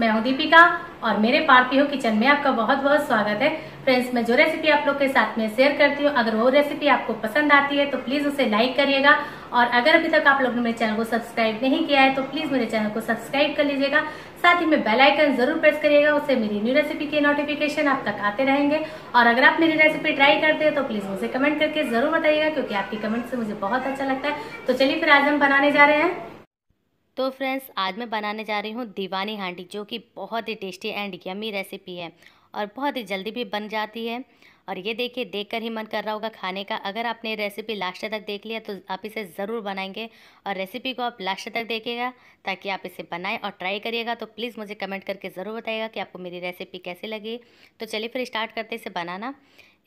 मैं हूं दीपिका और मेरे पार्पियो किचन में आपका बहुत बहुत स्वागत है फ्रेंड्स मैं जो रेसिपी आप लोग के साथ में शेयर करती हूँ अगर वो रेसिपी आपको पसंद आती है तो प्लीज उसे लाइक करिएगा और अगर अभी तक आप लोग ने मेरे चैनल को सब्सक्राइब नहीं किया है तो प्लीज मेरे चैनल को सब्सक्राइब कर लीजिएगा साथ ही में बेलाइकन जरूर प्रेस करिएगा उससे मेरी न्यू रेसिपी के नोटिफिकेशन आप तक आते रहेंगे और अगर आप मेरी रेसिपी ट्राई करते हैं तो प्लीज मुझे कमेंट करके जरूर बताइएगा क्योंकि आपकी कमेंट से मुझे बहुत अच्छा लगता है तो चलिए फिर आज हम बनाने जा रहे हैं तो फ्रेंड्स आज मैं बनाने जा रही हूँ दीवानी हांडी जो कि बहुत ही टेस्टी एंड यमी रेसिपी है और बहुत ही जल्दी भी बन जाती है और ये देखिए देखकर ही मन कर रहा होगा खाने का अगर आपने रेसिपी लास्ट तक देख लिया तो आप इसे ज़रूर बनाएंगे और रेसिपी को आप लास्ट तक देखिएगा ताकि आप इसे बनाएं और ट्राई करिएगा तो प्लीज़ मुझे कमेंट करके ज़रूर बताइएगा कि आपको मेरी रेसिपी कैसी लगी तो चलिए फिर स्टार्ट करते इसे बनाना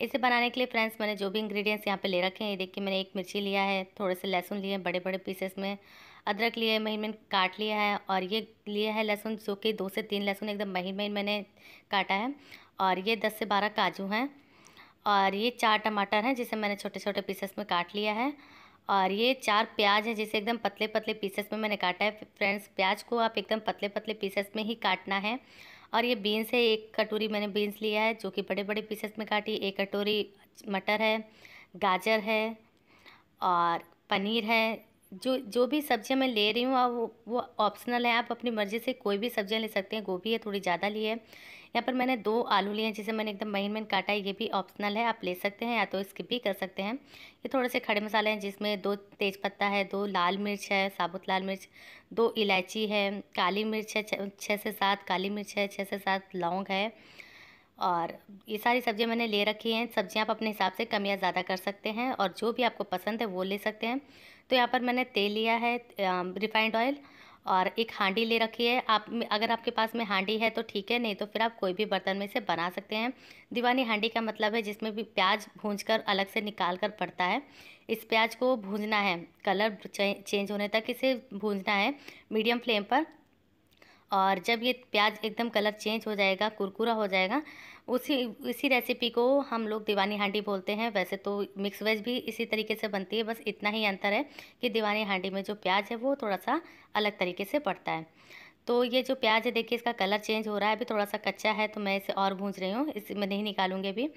इसे बनाने के लिए फ्रेंड्स मैंने जो भी इंग्रेडिएंट्स यहाँ पे ले रखे हैं ये देखिए मैंने एक मिर्ची लिया है थोड़े से लहसुन लिए बड़े बड़े पीसेस में अदरक लिए महीन महीन काट लिया है और ये लिया है लहसुन जो कि दो से तीन लहसुन एकदम महीन महीन मैंने काटा है और ये दस से बारह काजू हैं और ये चार टमाटर हैं जिसे मैंने छोटे छोटे पीसेस में काट लिया है और ये चार प्याज है जिसे एकदम पतले पतले पीसेस में मैंने काटा है फ्रेंड्स प्याज को आप एकदम पतले पतले पीसेस में ही काटना है और ये बीन्स है एक कटोरी मैंने बीन्स लिया है जो कि बड़े बड़े पीसेस में काटी एक कटोरी मटर है गाजर है और पनीर है जो जो भी सब्जियां मैं ले रही हूँ वो वो ऑप्शनल है आप अपनी मर्ज़ी से कोई भी सब्जियां ले सकते हैं गोभी है थोड़ी ज़्यादा ली है यहाँ पर मैंने दो आलू लिए हैं जिसे मैंने एकदम महीन महीन काटा है ये भी ऑप्शनल है आप ले सकते हैं या तो स्किप भी कर सकते हैं ये थोड़े से खड़े मसाले हैं जिसमें दो तेज पत्ता है दो लाल मिर्च है साबुत लाल मिर्च दो इलायची है काली मिर्च है छः से सात काली मिर्च है छः से सात लौंग है और ये सारी सब्ज़ियाँ मैंने ले रखी हैं सब्ज़ियाँ आप अपने हिसाब से कम या ज़्यादा कर सकते हैं और जो भी आपको पसंद है वो ले सकते हैं तो यहाँ पर मैंने तेल लिया है रिफाइंड ऑयल और एक हांडी ले रखी है आप अगर आपके पास में हांडी है तो ठीक है नहीं तो फिर आप कोई भी बर्तन में से बना सकते हैं दीवानी हांडी का मतलब है जिसमें भी प्याज भूंज कर अलग से निकाल कर पड़ता है इस प्याज को भूंजना है कलर चेंज होने तक इसे भूंजना है मीडियम फ्लेम पर और जब ये प्याज एकदम कलर चेंज हो जाएगा कुरकुरा हो जाएगा उसी इसी रेसिपी को हम लोग दीवानी हांडी बोलते हैं वैसे तो मिक्स वेज भी इसी तरीके से बनती है बस इतना ही अंतर है कि दीवानी हांडी में जो प्याज है वो थोड़ा सा अलग तरीके से पड़ता है तो ये जो प्याज है देखिए इसका कलर चेंज हो रहा है अभी थोड़ा सा कच्चा है तो मैं इसे और भूंज रही हूँ इसे मैं नहीं निकालूंगी अभी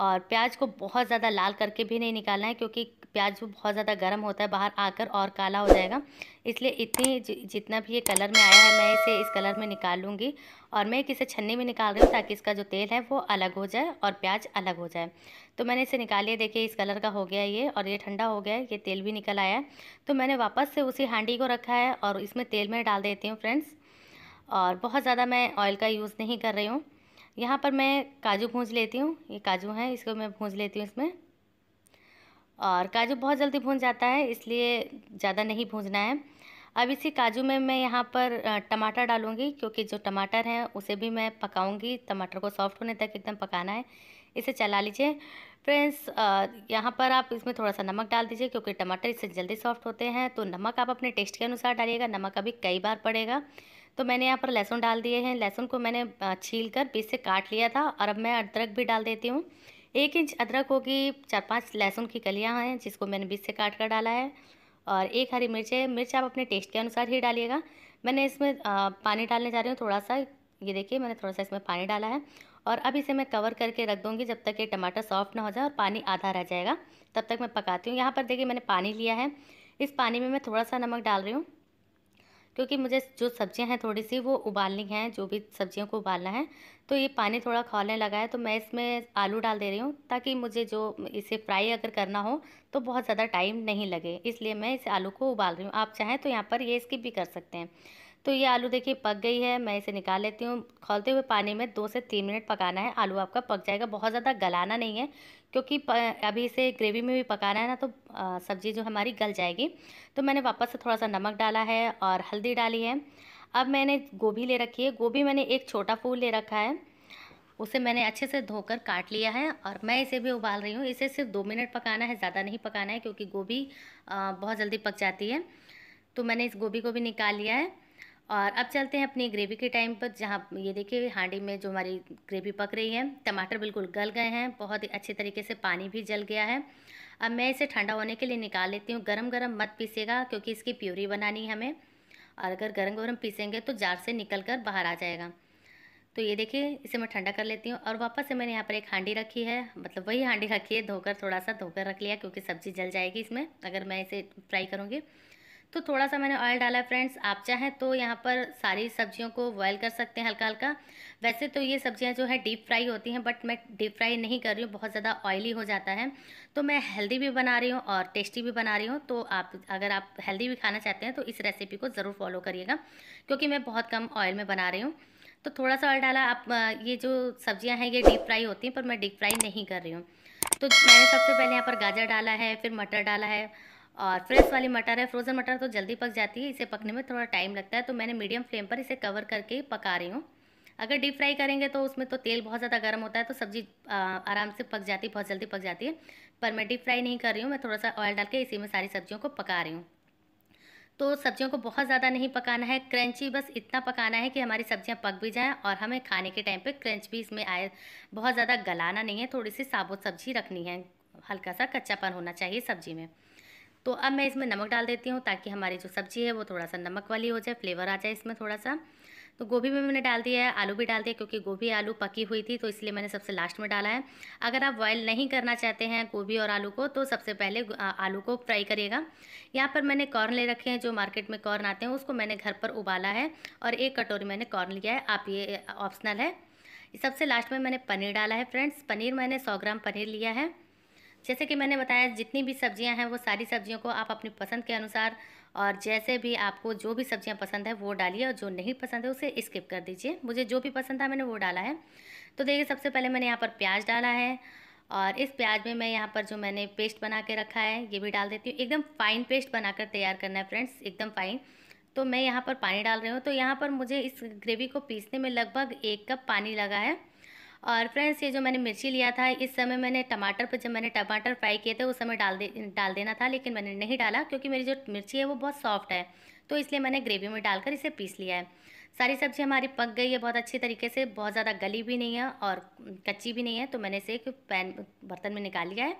और प्याज को बहुत ज़्यादा लाल करके भी नहीं निकालना है क्योंकि प्याज भी बहुत ज़्यादा गर्म होता है बाहर आकर और काला हो जाएगा इसलिए इतनी जितना भी ये कलर में आया है मैं इसे इस कलर में निकाल लूँगी और मैं एक इसे छन्नी में निकाल रही हूँ ताकि इसका जो तेल है वो अलग हो जाए और प्याज अलग हो जाए तो मैंने इसे निकालिए देखिए इस कलर का हो गया ये और ये ठंडा हो गया है ये तेल भी निकल आया है तो मैंने वापस से उसी हांडी को रखा है और इसमें तेल में डाल देती हूँ फ्रेंड्स और बहुत ज़्यादा मैं ऑयल का यूज़ नहीं कर रही हूँ यहाँ पर मैं काजू भूज लेती हूँ ये काजू हैं इसको मैं भूंज लेती हूँ इसमें और काजू बहुत जल्दी भून जाता है इसलिए ज़्यादा नहीं भूंजना है अब इसी काजू में मैं यहाँ पर टमाटर डालूँगी क्योंकि जो टमाटर हैं उसे भी मैं पकाऊँगी टमाटर को सॉफ्ट होने तक एकदम पकाना है इसे चला लीजिए फ्रेंड्स यहाँ पर आप इसमें थोड़ा सा नमक डाल दीजिए क्योंकि टमाटर इससे जल्दी सॉफ्ट होते हैं तो नमक आप अपने टेस्ट के अनुसार डालिएगा नमक अभी कई बार पड़ेगा तो मैंने यहाँ पर लहसुन डाल दिए हैं लहसुन को मैंने छील कर पीस से काट लिया था और अब मैं अदरक भी डाल देती हूँ एक इंच अदरक होगी चार पांच लहसुन की कलियाँ हैं जिसको मैंने बीस से काट कर डाला है और एक हरी मिर्च है मिर्च आप अपने टेस्ट के अनुसार ही डालिएगा मैंने इसमें पानी डालने जा रही हूँ थोड़ा सा ये देखिए मैंने थोड़ा सा इसमें पानी डाला है और अब इसे मैं कवर करके रख दूँगी जब तक ये टमाटर सॉफ्ट ना हो जाए और पानी आधा रह जाएगा तब तक मैं पकाती हूँ यहाँ पर देखिए मैंने पानी लिया है इस पानी में मैं थोड़ा सा नमक डाल रही हूँ क्योंकि मुझे जो सब्ज़ियां हैं थोड़ी सी वो उबालनी हैं जो भी सब्ज़ियों को उबालना है तो ये पानी थोड़ा खोलने लगा है तो मैं इसमें आलू डाल दे रही हूँ ताकि मुझे जो इसे फ्राई अगर करना हो तो बहुत ज़्यादा टाइम नहीं लगे इसलिए मैं इस आलू को उबाल रही हूँ आप चाहें तो यहाँ पर ये स्किप भी कर सकते हैं तो ये आलू देखिए पक गई है मैं इसे निकाल लेती हूँ खोलते हुए पानी में दो से तीन मिनट पकाना है आलू आपका पक जाएगा बहुत ज़्यादा गलाना नहीं है क्योंकि अभी इसे ग्रेवी में भी पकाना है ना तो सब्ज़ी जो हमारी गल जाएगी तो मैंने वापस से थोड़ा सा नमक डाला है और हल्दी डाली है अब मैंने गोभी ले रखी है गोभी मैंने एक छोटा फूल ले रखा है उसे मैंने अच्छे से धोकर काट लिया है और मैं इसे भी उबाल रही हूँ इसे सिर्फ दो मिनट पकाना है ज़्यादा नहीं पकाना है क्योंकि गोभी बहुत जल्दी पक जाती है तो मैंने इस गोभी को भी निकाल लिया है और अब चलते हैं अपनी ग्रेवी के टाइम पर जहाँ ये देखिए हांडी में जो हमारी ग्रेवी पक रही है टमाटर बिल्कुल गल गए हैं बहुत ही अच्छे तरीके से पानी भी जल गया है अब मैं इसे ठंडा होने के लिए निकाल लेती हूँ गरम गरम मत पीसेगा क्योंकि इसकी प्यूरी बनानी है हमें और अगर गरम गरम पीसेंगे तो जार से निकल कर बाहर आ जाएगा तो ये देखिए इसे मैं ठंडा कर लेती हूँ और वापस से मैंने यहाँ पर एक हांडी रखी है मतलब वही हांडी रखी है धोकर थोड़ा सा धोकर रख लिया क्योंकि सब्ज़ी जल जाएगी इसमें अगर मैं इसे फ्राई करूँगी तो थोड़ा सा मैंने ऑयल डाला फ्रेंड्स आप चाहें तो यहाँ पर सारी सब्जियों को बॉयल कर सकते हैं हल्का हल्का वैसे तो ये सब्जियाँ जो है डीप फ्राई होती हैं बट मैं डीप फ्राई नहीं कर रही हूँ बहुत ज़्यादा ऑयली हो जाता है तो मैं हेल्दी भी बना रही हूँ और टेस्टी भी बना रही हूँ तो आप अगर आप हेल्दी भी खाना चाहते हैं तो इस रेसिपी को ज़रूर फॉलो करिएगा क्योंकि मैं बहुत कम ऑयल में बना रही हूँ तो थोड़ा सा ऑयल डाला आप ये जो सब्जियाँ हैं ये डीप फ्राई होती हैं पर मैं डीप फ्राई नहीं कर रही हूँ तो मैंने सबसे पहले यहाँ पर गाजर डाला है फिर मटर डाला है और फ्रेश वाली मटर है फ्रोज़न मटर तो जल्दी पक जाती है इसे पकने में थोड़ा टाइम लगता है तो मैंने मीडियम फ्लेम पर इसे कवर करके ही पका रही हूँ अगर डीप फ्राई करेंगे तो उसमें तो तेल बहुत ज़्यादा गर्म होता है तो सब्ज़ी आराम से पक जाती है बहुत जल्दी पक जाती है पर मैं डीप फ्राई नहीं कर रही हूँ मैं थोड़ा सा ऑयल डाल के इसी में सारी सब्जियों को पका रही हूँ तो सब्जियों को बहुत ज़्यादा नहीं पकाना है क्रंची बस इतना पकाना है कि हमारी सब्जियां पक भी जाएं और हमें खाने के टाइम पे क्रंच भी इसमें आए बहुत ज़्यादा गलाना नहीं है थोड़ी सी साबुत सब्जी रखनी है हल्का सा कच्चापन होना चाहिए सब्जी में तो अब मैं इसमें नमक डाल देती हूँ ताकि हमारी जो सब्ज़ी है वो थोड़ा सा नमक वाली हो जाए फ्लेवर आ जाए इसमें थोड़ा सा तो गोभी में मैंने डाल दिया है आलू भी डाल दिया क्योंकि गोभी आलू पकी हुई थी तो इसलिए मैंने सबसे लास्ट में डाला है अगर आप बॉयल नहीं करना चाहते हैं गोभी और आलू को तो सबसे पहले आलू को फ्राई करिएगा यहाँ पर मैंने कॉर्न ले रखे हैं जो मार्केट में कॉर्न आते हैं उसको मैंने घर पर उबाला है और एक कटोरी मैंने कॉर्न लिया है आप ये ऑप्शनल है सबसे लास्ट में मैंने पनीर डाला है फ्रेंड्स पनीर मैंने सौ ग्राम पनीर लिया है जैसे कि मैंने बताया जितनी भी सब्जियां हैं वो सारी सब्जियों को आप अपनी पसंद के अनुसार और जैसे भी आपको जो भी सब्जियां पसंद है वो डालिए और जो नहीं पसंद है उसे स्किप कर दीजिए मुझे जो भी पसंद था मैंने वो डाला है तो देखिए सबसे पहले मैंने यहाँ पर प्याज डाला है और इस प्याज में मैं यहाँ पर जो मैंने पेस्ट बना के रखा है ये भी डाल देती हूँ एकदम फाइन पेस्ट बनाकर तैयार करना है फ्रेंड्स एकदम फाइन तो मैं यहाँ पर पानी डाल रही हूँ तो यहाँ पर मुझे इस ग्रेवी को पीसने में लगभग एक कप पानी लगा है और फ्रेंड्स ये जो मैंने मिर्ची लिया था इस समय मैंने टमाटर पर जब मैंने टमाटर फ्राई किए थे उस समय डाल दे डाल देना था लेकिन मैंने नहीं डाला क्योंकि मेरी जो मिर्ची है वो बहुत सॉफ्ट है तो इसलिए मैंने ग्रेवी में डालकर इसे पीस लिया है सारी सब्ज़ी हमारी पक गई है बहुत अच्छी तरीके से बहुत ज़्यादा गली भी नहीं है और कच्ची भी नहीं है तो मैंने इसे एक पैन बर्तन में निकाल लिया है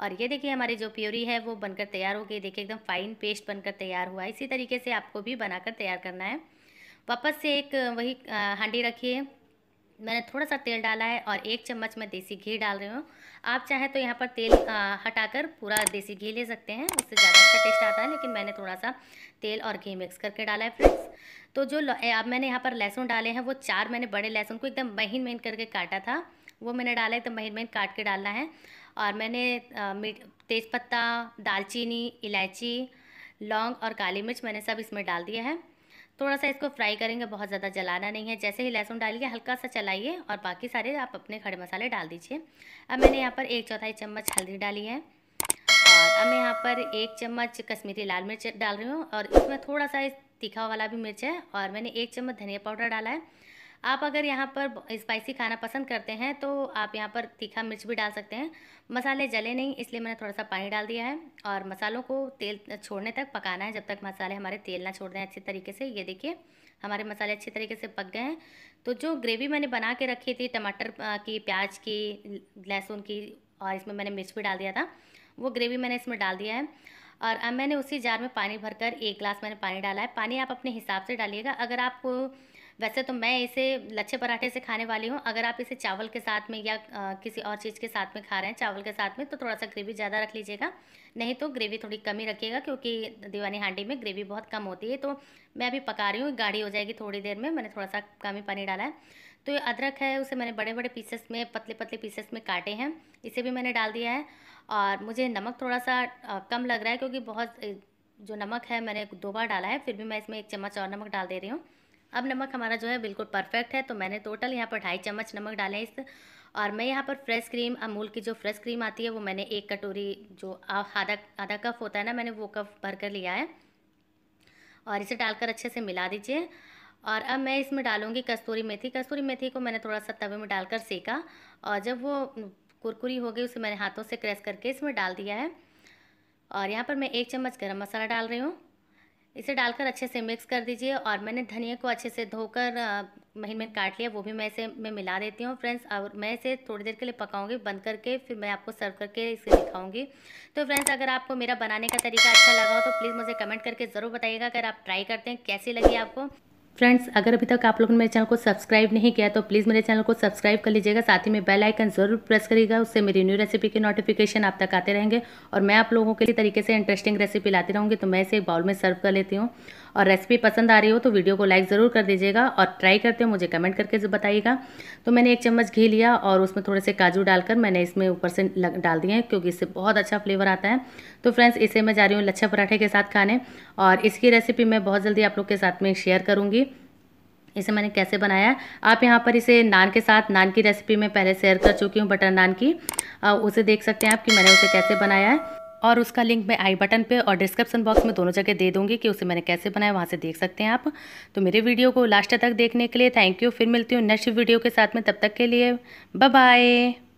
और ये देखिए हमारी जो प्योरी है वो बनकर तैयार हो गई देखिए एकदम फाइन पेस्ट बनकर तैयार हुआ है इसी तरीके से आपको भी बनाकर तैयार करना है वापस से एक वही हांडी रखिए मैंने थोड़ा सा तेल डाला है और एक चम्मच मैं देसी घी डाल रही हूँ आप चाहे तो यहाँ पर तेल हटाकर पूरा देसी घी ले सकते हैं उससे ज़्यादा अच्छा टेस्ट आता है लेकिन मैंने थोड़ा सा तेल और घी मिक्स करके डाला है फ्रेंड्स तो जो अब मैंने यहाँ पर लहसुन डाले हैं वो चार मैंने बड़े लहसुन को एकदम महीन महीन करके काटा था वो मैंने डाला है तो महीन महीन काट के डालना है और मैंने तेज़पत्ता दालचीनी इलायची लौंग और काली मिर्च मैंने सब इसमें डाल दिया है थोड़ा सा इसको फ्राई करेंगे बहुत ज़्यादा जलाना नहीं है जैसे ही लहसुन डालिए हल्का सा चलाइए और बाकी सारे आप अपने खड़े मसाले डाल दीजिए अब मैंने यहाँ पर एक चौथाई चम्मच हल्दी डाली है और अब मैं यहाँ पर एक चम्मच कश्मीरी लाल मिर्च डाल रही हूँ और इसमें थोड़ा सा तीखा वाला भी मिर्च है और मैंने एक चम्मच धनिया पाउडर डाला है आप अगर यहाँ पर स्पाइसी खाना पसंद करते हैं तो आप यहाँ पर तीखा मिर्च भी डाल सकते हैं मसाले जले नहीं इसलिए मैंने थोड़ा सा पानी डाल दिया है और मसालों को तेल छोड़ने तक पकाना है जब तक मसाले हमारे तेल ना छोड़ दें अच्छे तरीके से ये देखिए हमारे मसाले अच्छे तरीके से पक गए हैं तो जो ग्रेवी मैंने बना के रखी थी टमाटर की प्याज की लहसुन की और इसमें मैंने मिर्च भी डाल दिया था वो ग्रेवी मैंने इसमें डाल दिया है और अब मैंने उसी जार में पानी भरकर एक ग्लास मैंने पानी डाला है पानी आप अपने हिसाब से डालिएगा अगर आपको वैसे तो मैं इसे लच्छे पराठे से खाने वाली हूँ अगर आप इसे चावल के साथ में या आ, किसी और चीज़ के साथ में खा रहे हैं चावल के साथ में तो थोड़ा सा ग्रेवी ज़्यादा रख लीजिएगा नहीं तो ग्रेवी थोड़ी कम ही रखिएगा क्योंकि दीवानी हांडी में ग्रेवी बहुत कम होती है तो मैं अभी पका रही हूँ गाढ़ी हो जाएगी थोड़ी देर में मैंने थोड़ा सा कम ही पानी डाला है तो ये अदरक है उसे मैंने बड़े बड़े पीसेस में पतले पतले पीसेस में काटे हैं इसे भी मैंने डाल दिया है और मुझे नमक थोड़ा सा कम लग रहा है क्योंकि बहुत जो नमक है मैंने दो बार डाला है फिर भी मैं इसमें एक चम्मच और नमक डाल दे रही हूँ अब नमक हमारा जो है बिल्कुल परफेक्ट है तो मैंने टोटल यहाँ पर ढाई चम्मच नमक डाले हैं इस और मैं यहाँ पर फ्रेश क्रीम अमूल की जो फ्रेश क्रीम आती है वो मैंने एक कटोरी जो आधा आधा कप होता है ना मैंने वो कप भर कर लिया है और इसे डालकर अच्छे से मिला दीजिए और अब मैं इसमें डालूंगी कस्तूरी मेथी कस्तूरी मेथी को मैंने थोड़ा सा तवे में डालकर सेका और जब वो कुरकुरी हो गई उसे मैंने हाथों से क्रैश करके इसमें डाल दिया है और यहाँ पर मैं एक चम्मच गर्म मसाला डाल रही हूँ इसे डालकर अच्छे से मिक्स कर दीजिए और मैंने धनिया को अच्छे से धोकर महीन में काट लिया वो भी मैं इसे मैं मिला देती हूँ फ्रेंड्स और मैं इसे थोड़ी देर के लिए पकाऊंगी बंद करके फिर मैं आपको सर्व करके इसे दिखाऊंगी तो फ्रेंड्स अगर आपको मेरा बनाने का तरीका अच्छा लगा हो तो प्लीज़ मुझे कमेंट करके ज़रूर बताइएगा अगर आप ट्राई करते हैं कैसी लगी आपको फ्रेंड्स अगर अभी तक आप लोगों ने मेरे चैनल को सब्सक्राइब नहीं किया तो प्लीज़ मेरे चैनल को सब्सक्राइब कर लीजिएगा साथ ही में बेल आइकन जरूर प्रेस करिएगा उससे मेरी न्यू रेसिपी के नोटिफिकेशन आप तक आते रहेंगे और मैं आप लोगों के लिए तरीके से इंटरेस्टिंग रेसिपी लाती रहूँगी तो मैं इसे एक बाउल में सर्व कर लेती हूँ और रेसिपी पसंद आ रही हो तो वीडियो को लाइक ज़रूर कर दीजिएगा और ट्राई करते हो मुझे कमेंट करके बताइएगा तो मैंने एक चम्मच घी लिया और उसमें थोड़े से काजू डालकर मैंने इसमें ऊपर से डाल दिए हैं क्योंकि इससे बहुत अच्छा फ्लेवर आता है तो फ्रेंड्स इसे मैं जा रही हूँ लच्छा पराठे के साथ खाने और इसकी रेसिपी मैं बहुत जल्दी आप लोग के साथ में शेयर करूँगी इसे मैंने कैसे बनाया आप यहाँ पर इसे नान के साथ नान की रेसिपी में पहले शेयर कर चुकी हूँ बटर नान की उसे देख सकते हैं आप कि मैंने उसे कैसे बनाया है और उसका लिंक मैं आई बटन पे और डिस्क्रिप्शन बॉक्स में दोनों जगह दे दूँगी कि उसे मैंने कैसे बनाया वहाँ से देख सकते हैं आप तो मेरे वीडियो को लास्ट तक देखने के लिए थैंक यू फिर मिलती हूँ नेक्स्ट वीडियो के साथ में तब तक के लिए बाय